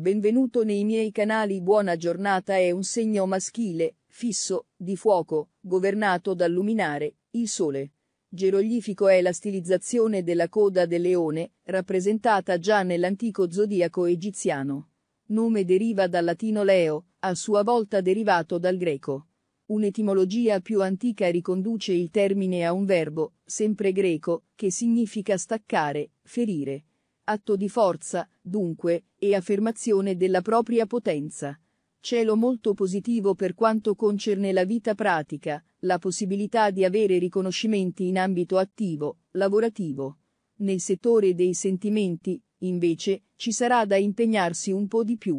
Benvenuto nei miei canali Buona giornata è un segno maschile, fisso, di fuoco, governato dal luminare, il sole. Geroglifico è la stilizzazione della coda del leone, rappresentata già nell'antico zodiaco egiziano. Nome deriva dal latino leo, a sua volta derivato dal greco. Un'etimologia più antica riconduce il termine a un verbo, sempre greco, che significa staccare, ferire atto di forza, dunque, e affermazione della propria potenza. Cielo molto positivo per quanto concerne la vita pratica, la possibilità di avere riconoscimenti in ambito attivo, lavorativo. Nel settore dei sentimenti, invece, ci sarà da impegnarsi un po' di più.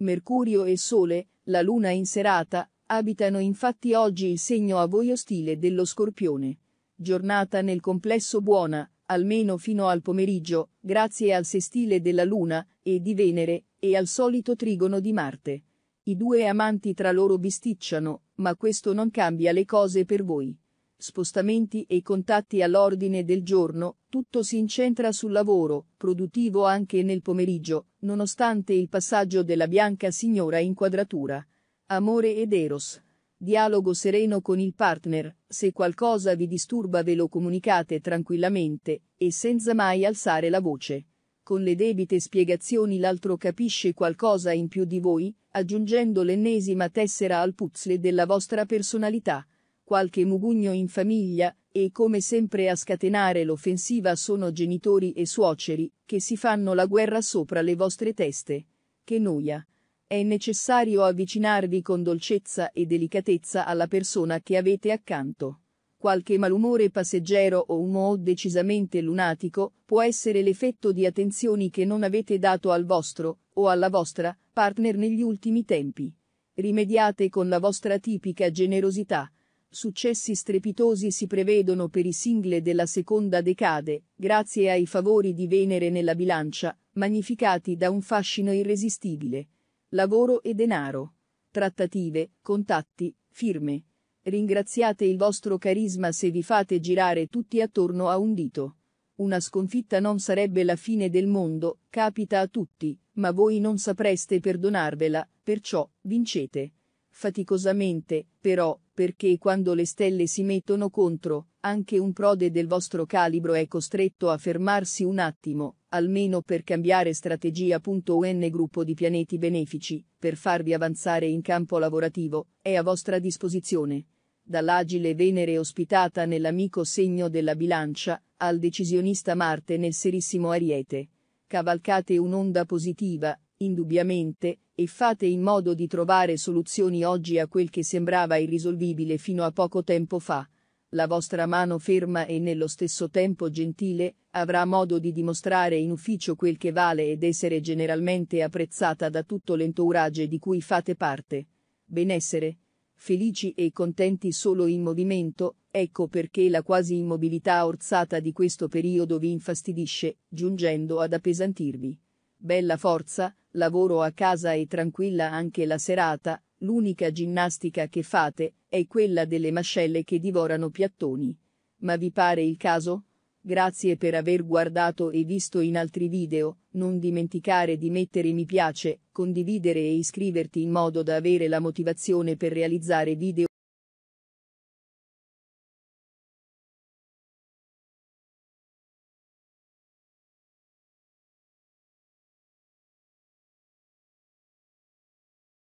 Mercurio e Sole, la Luna in serata, abitano infatti oggi il segno a voi ostile dello Scorpione. Giornata nel complesso buona, almeno fino al pomeriggio, grazie al sestile della Luna, e di Venere, e al solito trigono di Marte. I due amanti tra loro bisticciano, ma questo non cambia le cose per voi. Spostamenti e contatti all'ordine del giorno, tutto si incentra sul lavoro, produttivo anche nel pomeriggio, nonostante il passaggio della bianca signora in quadratura. Amore ed Eros dialogo sereno con il partner, se qualcosa vi disturba ve lo comunicate tranquillamente e senza mai alzare la voce. Con le debite spiegazioni l'altro capisce qualcosa in più di voi, aggiungendo l'ennesima tessera al puzzle della vostra personalità. Qualche mugugno in famiglia, e come sempre a scatenare l'offensiva sono genitori e suoceri, che si fanno la guerra sopra le vostre teste. Che noia. È necessario avvicinarvi con dolcezza e delicatezza alla persona che avete accanto. Qualche malumore passeggero o un mood decisamente lunatico può essere l'effetto di attenzioni che non avete dato al vostro, o alla vostra, partner negli ultimi tempi. Rimediate con la vostra tipica generosità successi strepitosi si prevedono per i single della seconda decade, grazie ai favori di Venere nella bilancia, magnificati da un fascino irresistibile lavoro e denaro. Trattative, contatti, firme. Ringraziate il vostro carisma se vi fate girare tutti attorno a un dito. Una sconfitta non sarebbe la fine del mondo, capita a tutti, ma voi non sapreste perdonarvela, perciò, vincete. Faticosamente, però, perché quando le stelle si mettono contro, anche un prode del vostro calibro è costretto a fermarsi un attimo, almeno per cambiare strategia. UN gruppo di pianeti benefici, per farvi avanzare in campo lavorativo, è a vostra disposizione. Dall'agile Venere ospitata nell'amico segno della bilancia, al decisionista Marte nel serissimo Ariete. Cavalcate un'onda positiva, indubbiamente, e fate in modo di trovare soluzioni oggi a quel che sembrava irrisolvibile fino a poco tempo fa la vostra mano ferma e nello stesso tempo gentile, avrà modo di dimostrare in ufficio quel che vale ed essere generalmente apprezzata da tutto l'entourage di cui fate parte. Benessere. Felici e contenti solo in movimento, ecco perché la quasi immobilità orzata di questo periodo vi infastidisce, giungendo ad appesantirvi. Bella forza, lavoro a casa e tranquilla anche la serata, l'unica ginnastica che fate, è quella delle mascelle che divorano piattoni. Ma vi pare il caso? Grazie per aver guardato e visto in altri video, non dimenticare di mettere mi piace, condividere e iscriverti in modo da avere la motivazione per realizzare video